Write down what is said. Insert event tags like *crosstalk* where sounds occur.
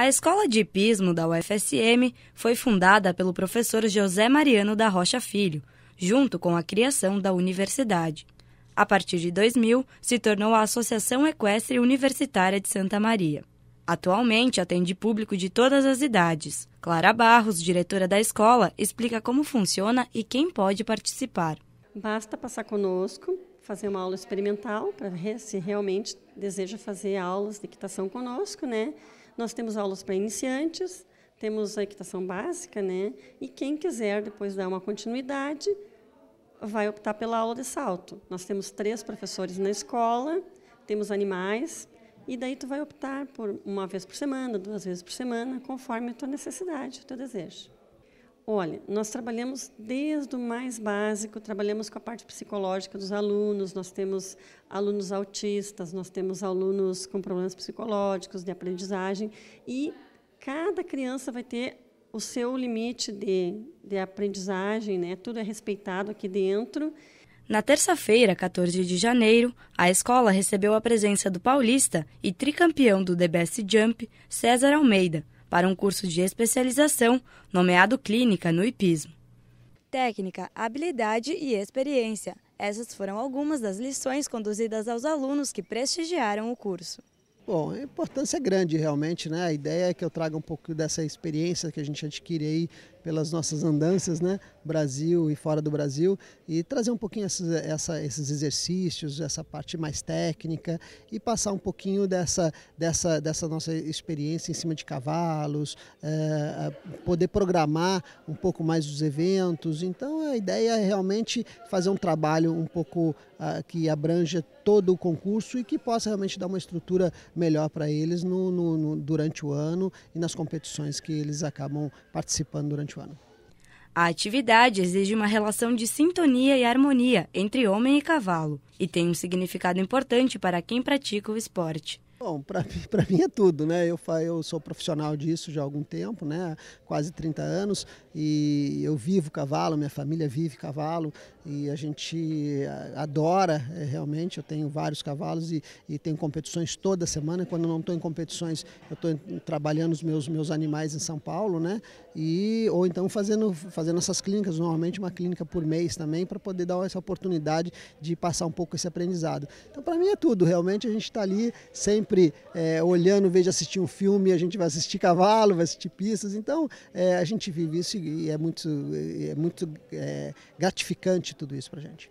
A Escola de Hipismo da UFSM foi fundada pelo professor José Mariano da Rocha Filho, junto com a criação da universidade. A partir de 2000, se tornou a Associação Equestre Universitária de Santa Maria. Atualmente atende público de todas as idades. Clara Barros, diretora da escola, explica como funciona e quem pode participar. Basta passar conosco, fazer uma aula experimental para ver se realmente deseja fazer aulas de equitação conosco, né? Nós temos aulas para iniciantes, temos a equitação básica, né? E quem quiser depois dar uma continuidade vai optar pela aula de salto. Nós temos três professores na escola, temos animais, e daí tu vai optar por uma vez por semana, duas vezes por semana, conforme a tua necessidade, o teu desejo. Olha, nós trabalhamos desde o mais básico, trabalhamos com a parte psicológica dos alunos, nós temos alunos autistas, nós temos alunos com problemas psicológicos de aprendizagem e cada criança vai ter o seu limite de, de aprendizagem, né? tudo é respeitado aqui dentro. Na terça-feira, 14 de janeiro, a escola recebeu a presença do paulista e tricampeão do DBS Jump, César Almeida, para um curso de especialização nomeado Clínica no Hipismo. Técnica, habilidade e experiência. Essas foram algumas das lições conduzidas aos alunos que prestigiaram o curso. Bom, a importância é grande realmente, né? A ideia é que eu traga um pouco dessa experiência que a gente adquire aí pelas nossas andanças, né? Brasil e fora do Brasil, e trazer um pouquinho esses, essa, esses exercícios, essa parte mais técnica e passar um pouquinho dessa, dessa, dessa nossa experiência em cima de cavalos, é, poder programar um pouco mais os eventos. Então a ideia é realmente fazer um trabalho um pouco uh, que abranja todo o concurso e que possa realmente dar uma estrutura melhor para eles no, no, no, durante o ano e nas competições que eles acabam participando durante durante o ano. A atividade exige uma relação de sintonia e harmonia entre homem e cavalo e tem um significado importante para quem pratica o esporte. Bom, para *laughs* mim é tudo, né? Eu, eu sou profissional disso já há algum tempo, né? Quase 30 anos e eu vivo cavalo, minha família vive cavalo e a gente adora eh, realmente. Eu tenho vários cavalos e, e tenho competições toda semana. Quando não estou em competições, eu estou trabalhando os meus, meus animais em São Paulo, né? E, ou então fazendo, fazendo essas clínicas, normalmente uma clínica por mês também, para poder dar essa oportunidade de passar um pouco esse aprendizado. Então, para mim é tudo, realmente a gente está ali sempre sempre é, olhando, vejo assistir um filme, a gente vai assistir cavalo, vai assistir pistas. Então, é, a gente vive isso e é muito, é, é muito é, gratificante tudo isso para a gente.